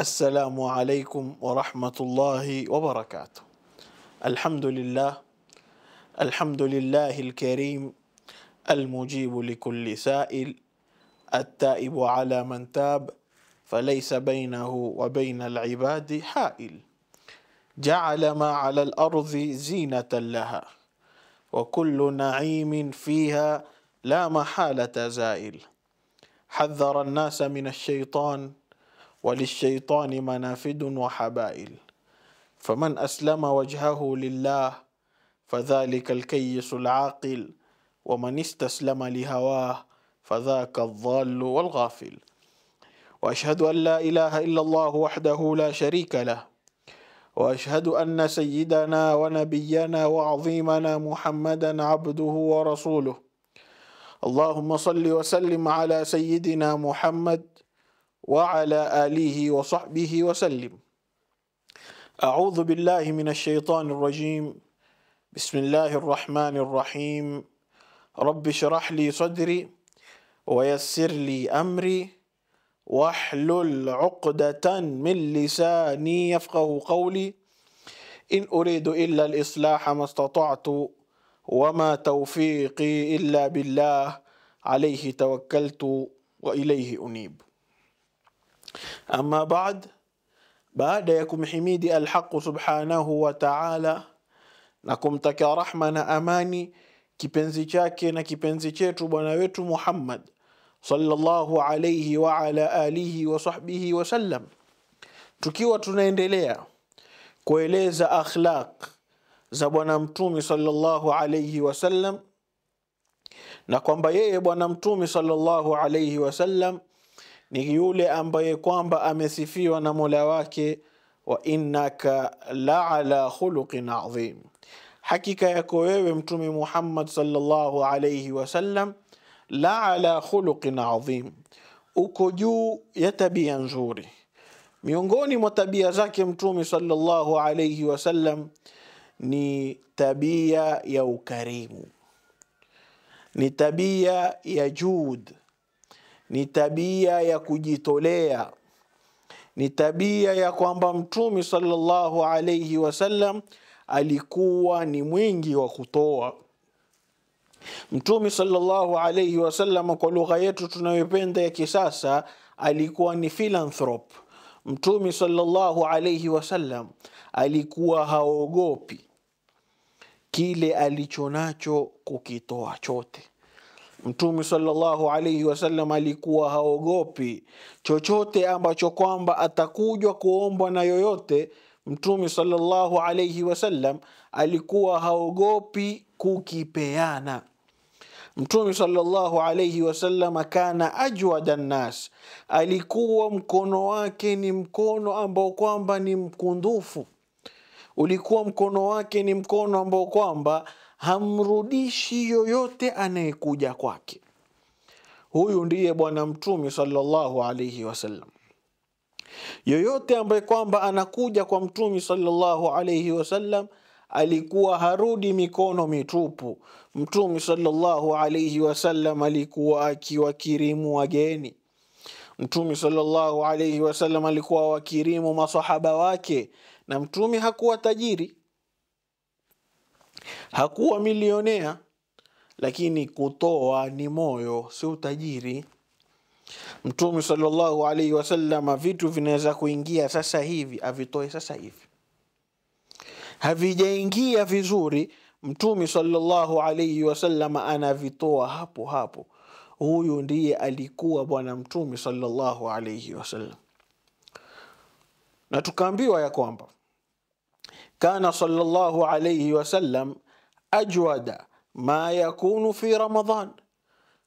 السلام عليكم ورحمة الله وبركاته الحمد لله الحمد لله الكريم المجيب لكل سائل التائب على من تاب فليس بينه وبين العباد حائل جعل ما على الأرض زينة لها وكل نعيم فيها لا محالة زائل حذر الناس من الشيطان وللشيطان منافد وحبائل فمن أسلم وجهه لله فذلك الكيس العاقل ومن استسلم لهواه فذاك الضال والغافل واشهد ان لا اله الا الله وحده لا شريك له واشهد ان سيدنا ونبينا وعظيمنا محمدا عبده ورسوله اللهم صل وسلم على سيدنا محمد وعلى آله وصحبه وسلم أعوذ بالله من الشيطان الرجيم بسم الله الرحمن الرحيم رب اشرح لي صدري ويسر لي أمري واحلل عقدة من لساني يفقه قولي إن أريد إلا الإصلاح ما استطعت وما توفيقي إلا بالله عليه توكلت وإليه أنيب Amma baad, baada ya kumhimidi Alhaqu subhanahu wa ta'ala na kumtakia rahma na amani kipenzi chake na kipenzi chetu bwana wetu Muhammad sallallahu alayhi wa ala alihi wa sahbihi wa sallam, tukiwa tunaendelea kueleza akhlaq za bwana mtume sallallahu alayhi wa sallam na kwamba yeye bwana mtume sallallahu alayhi wa sallam ni yule ambaye kwamba amesifiwa na mola wake wa innaka la ala khuluqin adhim hakika yako wewe mtume muhammad salllahu alaihi wasallam la ala khuluqin adhim uko juu ya tabia nzuri miongoni mwa tabia zake mtume salllahu alaihi wasallam ni tabia ya ukarimu ni tabia ya jud ni tabia ya kujitolea ni tabia ya kwamba mtume sallallahu alayhi wasallam alikuwa ni mwingi wa kutoa mtume sallallahu alayhi wasallam kwa lugha yetu tunayopenda ya kisasa alikuwa ni philanthrop. mtume sallallahu alayhi wasallam alikuwa haogopi kile alicho nacho kukitoa chote Mtume sallallahu alaihi wasallam alikuwa haogopi chochote ambacho kwamba atakujwa kuombwa na yoyote. Mtume sallallahu alaihi wasallam alikuwa haogopi kukipeana. Mtume sallallahu alaihi wasallam kana ajwada nnas, alikuwa mkono wake ni mkono ambao kwamba ni mkundufu, ulikuwa mkono wake ni mkono ambao kwamba hamrudishi yoyote anayekuja kwake. Huyu ndiye Bwana Mtume sallallahu alaihi wasallam. Yoyote ambaye kwamba anakuja kwa Mtume sallallahu alaihi wasallam alikuwa harudi mikono mitupu. Mtume sallallahu alaihi wasallam alikuwa akiwakirimu wageni. Mtume sallallahu alaihi wasallam alikuwa wakirimu masahaba wake, na mtume hakuwa tajiri Hakuwa milionea lakini kutoa ni moyo, si utajiri. Mtume sallallahu alaihi wasallam, vitu vinaweza kuingia sasa hivi avitoe sasa hivi, havijaingia vizuri, Mtume sallallahu alaihi wasallam anavitoa hapo hapo. Huyu ndiye alikuwa Bwana Mtume sallallahu alaihi wasallam, na tukaambiwa ya kwamba kana sallallahu alayhi wasallam ajwada ma yakunu fi ramadan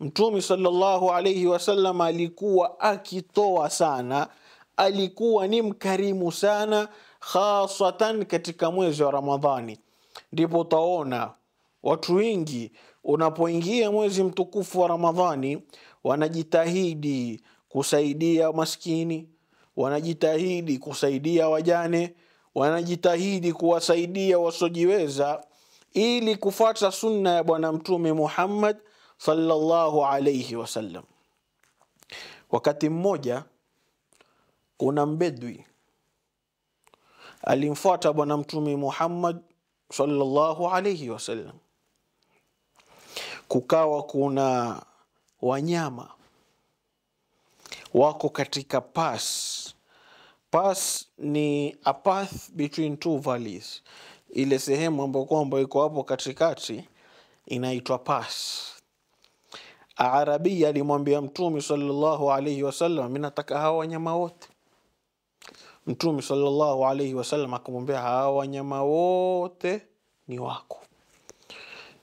Mtume sallallahu alayhi wasallam alikuwa akitoa sana, alikuwa ni mkarimu sana, khasatan katika mwezi wa Ramadhani. Ndipo utaona watu wengi unapoingia mwezi mtukufu wa Ramadhani wanajitahidi kusaidia maskini, wanajitahidi kusaidia wajane, wanajitahidi kuwasaidia wasojiweza ili kufuata sunna ya Bwana Mtume Muhammad sallallahu alayhi wasallam. Wakati mmoja kuna mbedwi alimfuata Bwana Mtume Muhammad sallallahu alayhi wasallam, kukawa kuna wanyama wako katika pas Pass ni a path between two valleys, ile sehemu ambayo kwamba iko hapo katikati inaitwa pass. arabia alimwambia Mtume sallallahu alaihi wasallam, mimi nataka hawa wanyama wote. Mtume sallallahu alaihi wasallam akamwambia hawa wanyama wote ni wako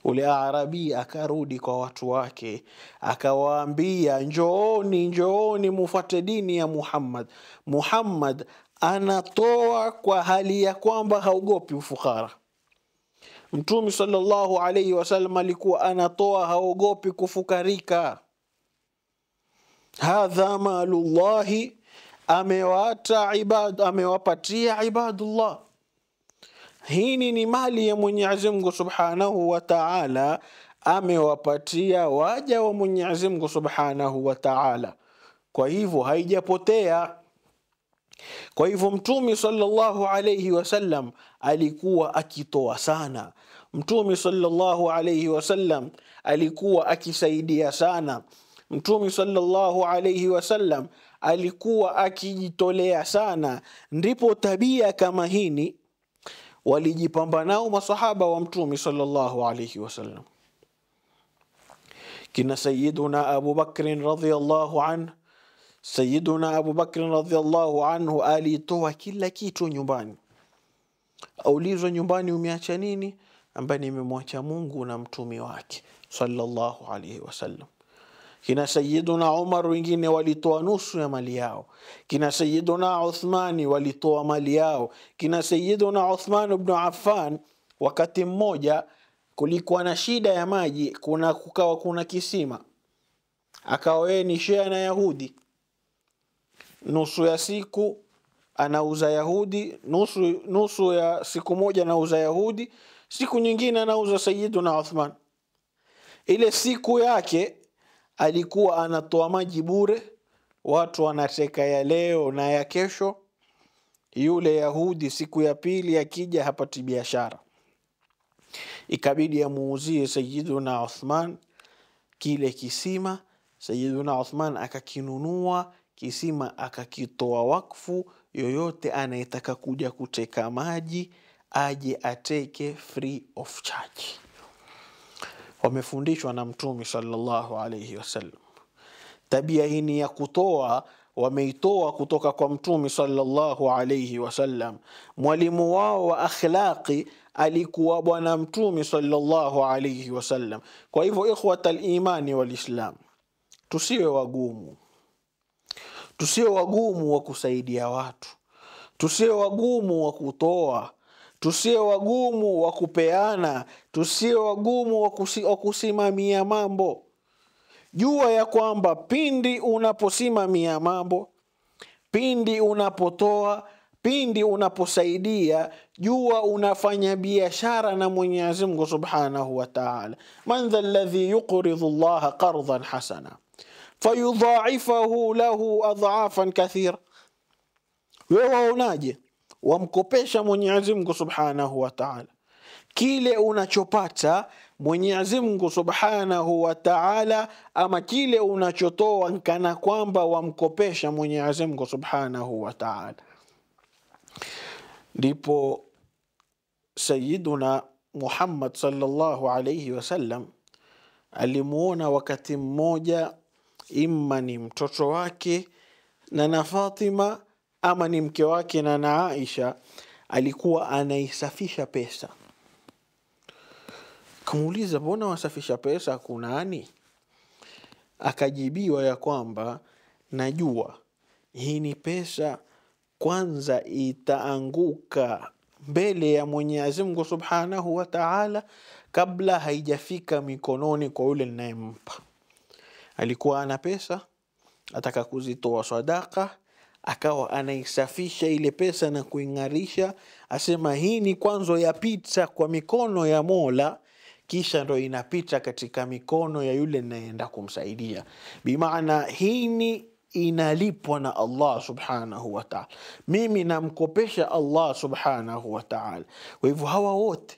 ule Arabi akarudi kwa watu wake akawaambia, njooni njooni, mufuate dini ya Muhammad. Muhammad anatoa kwa hali ya kwamba haogopi ufukara. Mtume sallallahu alaihi wasallam alikuwa anatoa, haogopi kufukarika. Hadha malullahi, amewata ibad, amewapatia ibadullah hii ni mali ya Mwenyezi Mungu Subhanahu wa Ta'ala, amewapatia waja wa Mwenyezi Mungu Subhanahu wa Ta'ala, kwa hivyo haijapotea. Kwa hivyo Mtume sallallahu alayhi wasallam alikuwa akitoa sana. Mtume sallallahu alayhi wasallam alikuwa akisaidia sana. Mtume sallallahu alayhi wasallam alikuwa akijitolea sana, ndipo tabia kama hini walijipambanao masahaba wa mtume sallallahu alayhi wasallam kina sayiduna Abu Bakrin radhiyallahu anhu sayyiduna Abu Bakrin radhiyallahu anhu alitoa kila kitu nyumbani aulizwa nyumbani umeacha nini ambaye nimemwacha Mungu na mtume wake sallallahu alayhi wasallam kina Sayiduna Umar wengine walitoa nusu ya mali yao, kina Sayiduna Uthmani walitoa mali yao, kina Sayiduna Uthman bnu Affan. Wakati mmoja kulikuwa na shida ya maji, kuna kukawa kuna kisima, akawa yeye ni shea na Yahudi, nusu ya siku anauza Yahudi, nusu, nusu ya siku moja anauza Yahudi, siku nyingine anauza Sayiduna Uthman. Ile siku yake alikuwa anatoa maji bure, watu wanateka ya leo na ya kesho. Yule Yahudi siku ya pili akija hapati biashara, ikabidi amuuzie sayiduna Uthman kile kisima. sayiduna Uthman akakinunua kisima, akakitoa wakfu. Yoyote anayetaka kuja kuteka maji aje ateke free of charge wamefundishwa na Mtume sallallahu alaihi wasallam. Tabia hii ni ya kutoa, wameitoa kutoka kwa Mtume sallallahu alaihi wasallam. Mwalimu wao wa akhlaqi alikuwa Bwana Mtume sallallahu alaihi wasallam. Kwa hivyo, ikhwata limani walislam, tusiwe wagumu, tusiwe wagumu wa kusaidia watu, tusiwe wagumu wa kutoa tusiwe wagumu wa kupeana, tusiwe wagumu wa kusimamia mambo. Jua ya kwamba pindi unaposimamia mambo, pindi unapotoa, pindi unaposaidia, jua unafanya biashara na Mwenyezi Mungu Subhanahu wa Ta'ala. Man dha alladhi yuqridu Allaha qardan hasana fayudhaifahu lahu adhafan kathira. Wewe waonaje? wamkopesha Mwenyezi Mungu Subhanahu wa Ta'ala. Kile unachopata Mwenyezi Mungu Subhanahu wa Ta'ala, ama kile unachotoa nkana kwamba wamkopesha Mwenyezi Mungu Subhanahu wa Ta'ala. Ndipo sayiduna Muhammad sallallahu alaihi wasallam alimuona wakati mmoja, imma ni mtoto wake na na Fatima ama ni mke wake na na Aisha alikuwa anaisafisha pesa. Kamuuliza, mbona wasafisha pesa kunani? Akajibiwa ya kwamba najua hii ni pesa kwanza itaanguka mbele ya Mwenyezi Mungu Subhanahu wa Ta'ala kabla haijafika mikononi kwa yule ninayempa. Alikuwa ana pesa, ataka kuzitoa sadaka, akawa anaisafisha ile pesa na kuing'arisha, asema hii ni kwanzo yapita kwa mikono ya Mola, kisha ndo inapita katika mikono ya yule naenda kumsaidia. Bimaana hii ni inalipwa na Allah subhanahu wataala mimi namkopesha Allah subhanahu wataala Kwa hivyo hawa wote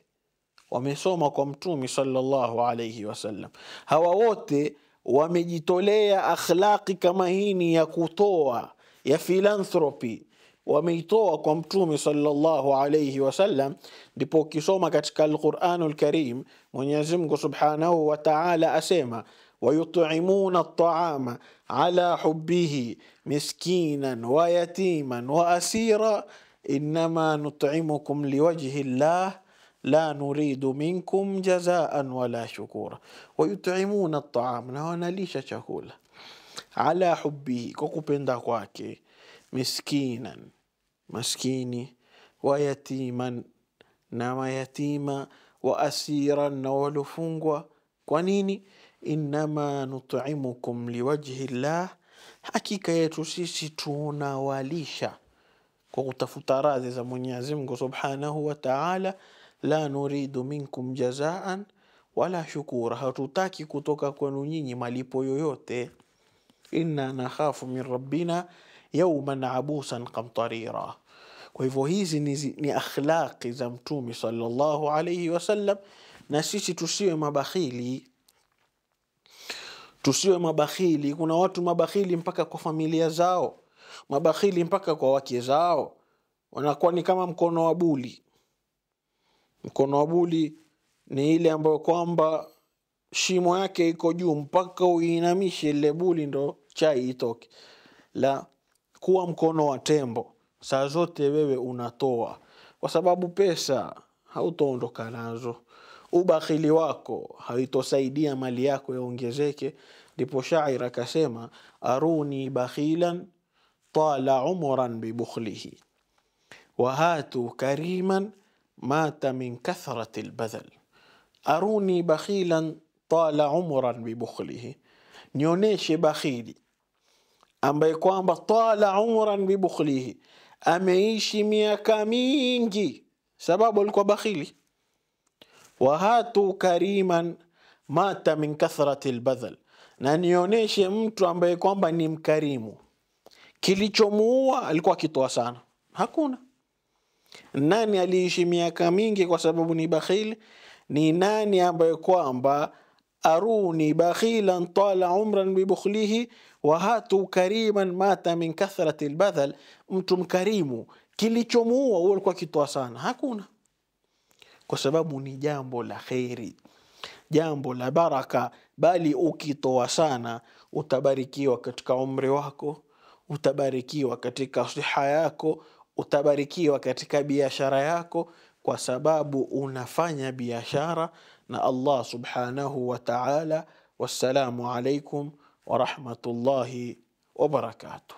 wamesoma kwa mtumi salllahu alaihi wasallam, hawa wote wamejitolea akhlaqi kama hii ni ya kutoa ya philanthropy wameitoa kwa mtume sallallahu alayhi wasallam ndipo ukisoma katika alquranu lkarim mwenyezi mungu subhanahu wa taala asema ويطعمون الطعام على حبه مسكينا ويتيما واسيرا انما nutimukum liwajhi الله لا نريد منكم جزاء ولا شكورا ويطعمون الطعام na wanalisha chakula ala hubihi kwa kupenda kwake, miskinan, maskini, wa yatiman, na mayatima, wa asiran, na walofungwa. Kwa nini? innama nutimukum liwajhi llah, hakika yetu sisi tunawalisha kwa kutafuta radhi za Mwenyezi Mungu subhanahu wa taala. La nuridu minkum jazaan wala shukura, hatutaki kutoka kwenu nyinyi malipo yoyote inna nakhafu min rabbina yauman abusan qamtarira. Kwa hivyo hizi ni, ni akhlaqi za Mtume sallallahu alayhi wasallam, na sisi tusiwe mabakhili, tusiwe mabakhili. Kuna watu mabakhili mpaka kwa familia zao, mabakhili mpaka kwa wake zao, wanakuwa ni kama mkono wa buli. Mkono wa buli ni ile ambayo kwamba shimo yake iko juu mpaka uinamishe ile buli ndo chai itoke. La kuwa mkono wa tembo, saa zote wewe unatoa, kwa sababu pesa hautoondoka nazo. Ubakhili wako haitosaidia mali yako yaongezeke. Ndipo shair akasema, aruni bakhilan tala umran bibukhlihi wahatu kariman mata min kathrati lbadhal aruni bakhilan tala umran bibukhlihi nioneshe bakhili ambaye kwamba tala umran bibukhlihi, ameishi miaka mingi sababu alikuwa bakhili. Wahatu kariman mata min kathrati lbadhal, na nionyeshe mtu ambaye kwamba ni mkarimu, kilichomuua alikuwa akitoa sana, hakuna nani aliishi miaka mingi kwa sababu ni bakhili? Ni nani ambaye kwamba aruni bakhilan tala umran bibukhlihi wa hatu kariman mata min kathrati lbadhal mtu mkarimu kilichomuua huo alikuwa kitoa sana, hakuna, kwa sababu ni jambo la kheri, jambo la baraka, bali ukitoa sana utabarikiwa katika umri wako, utabarikiwa katika siha yako, utabarikiwa katika biashara yako, kwa sababu unafanya biashara الله سبحانه وتعالى والسلام عليكم ورحمة الله وبركاته